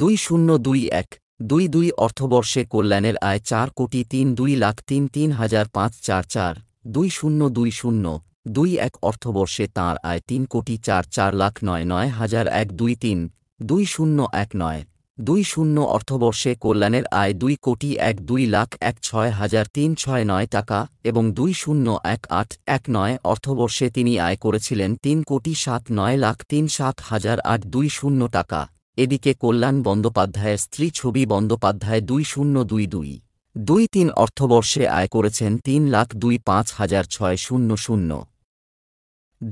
দুই শূন্য দুই এক দুই দুই অর্থবর্ষে কল্যাণের আয় চার কোটি তিন দুই লাখ তিন তিন হাজার পাঁচ চার চার দুই শূন্য দুই শূন্য দুই এক অর্থবর্ষে তাঁর আয় তিন কোটি চার চার লাখ নয় নয় হাজার এক দুই তিন দুই শূন্য এক নয় দুই শূন্য অর্থবর্ষে কল্যাণের আয় দুই কোটি এক দুই লাখ এক ছয় হাজার তিন ছয় নয় টাকা এবং দুই শূন্য এক আট এক নয় অর্থবর্ষে তিনি আয় করেছিলেন তিন কোটি সাত নয় লাখ তিন সাত হাজার আট দুই শূন্য টাকা এদিকে কল্যাণ বন্দ্যোপাধ্যায়ের স্ত্রী ছবি বন্দ্যোপাধ্যায় দুই শূন্য দুই দুই দুই তিন অর্থবর্ষে আয় করেছেন তিন লাখ দুই পাঁচ হাজার ছয় শূন্য শূন্য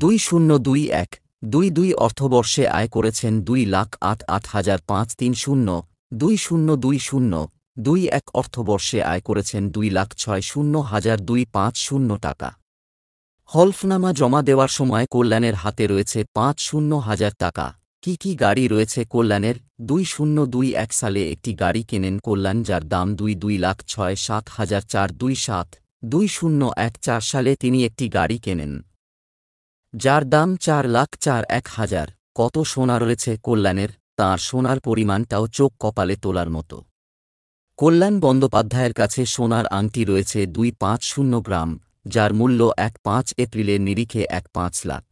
দুই শূন্য দুই এক দুই দুই অর্থবর্ষে আয় করেছেন দুই লাখ আট আট হাজার পাঁচ তিন শূন্য দুই শূন্য দুই শূন্য দুই এক অর্থবর্ষে আয় করেছেন দুই লাখ ছয় শূন্য হাজার দুই পাঁচ শূন্য টাকা হলফনামা জমা দেওয়ার সময় কল্যাণের হাতে রয়েছে পাঁচ শূন্য হাজার টাকা কি কি গাড়ি রয়েছে কল্যাণের দুই শূন্য দুই এক সালে একটি গাড়ি কেনেন কল্যাণ যার দাম দুই দুই লাখ ছয় সাত হাজার চার দুই সাত দুই শূন্য এক চার সালে তিনি একটি গাড়ি কেনেন যার দাম চার লাখ চার এক হাজার কত সোনা রয়েছে কল্যাণের তাঁর সোনার পরিমাণটাও চোখ কপালে তোলার মতো কল্যাণ বন্দ্যোপাধ্যায়ের কাছে সোনার আংটি রয়েছে দুই পাঁচ শূন্য গ্রাম যার মূল্য এক পাঁচ এপ্রিলের নিরিখে এক পাঁচ লাখ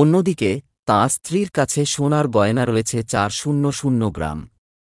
অন্যদিকে তাঁর স্ত্রীর কাছে সোনার গয়না রয়েছে চার শূন্য শূন্য গ্রাম